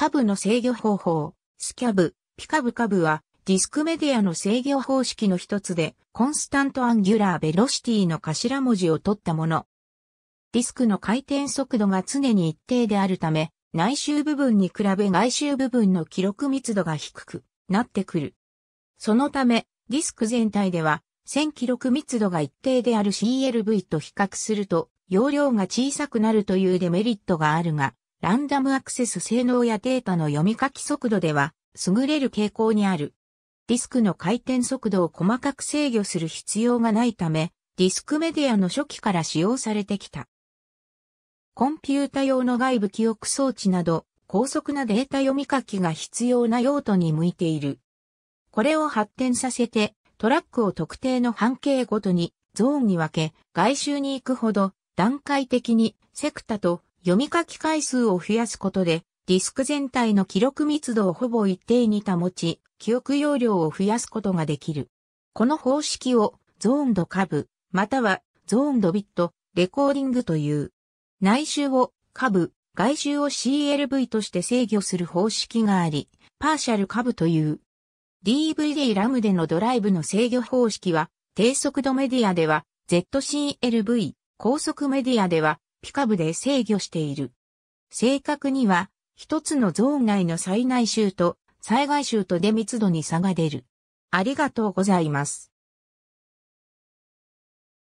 株の制御方法、スキャブ、ピカブ株は、ディスクメディアの制御方式の一つで、コンスタントアンギュラーベロシティの頭文字を取ったもの。ディスクの回転速度が常に一定であるため、内周部分に比べ外周部分の記録密度が低くなってくる。そのため、ディスク全体では、1000記録密度が一定である CLV と比較すると、容量が小さくなるというデメリットがあるが、ランダムアクセス性能やデータの読み書き速度では優れる傾向にある。ディスクの回転速度を細かく制御する必要がないため、ディスクメディアの初期から使用されてきた。コンピュータ用の外部記憶装置など、高速なデータ読み書きが必要な用途に向いている。これを発展させて、トラックを特定の半径ごとにゾーンに分け、外周に行くほど段階的にセクタと読み書き回数を増やすことで、ディスク全体の記録密度をほぼ一定に保ち、記憶容量を増やすことができる。この方式をゾーンドカブまたはゾーンドビット、レコーディングという。内周をカブ、外周を CLV として制御する方式があり、パーシャルカブという。DVD ラムでのドライブの制御方式は、低速度メディアでは ZCLV、高速メディアではピカブで制御している。正確には、一つのゾーン内の災害周と災害周とで密度に差が出る。ありがとうございます。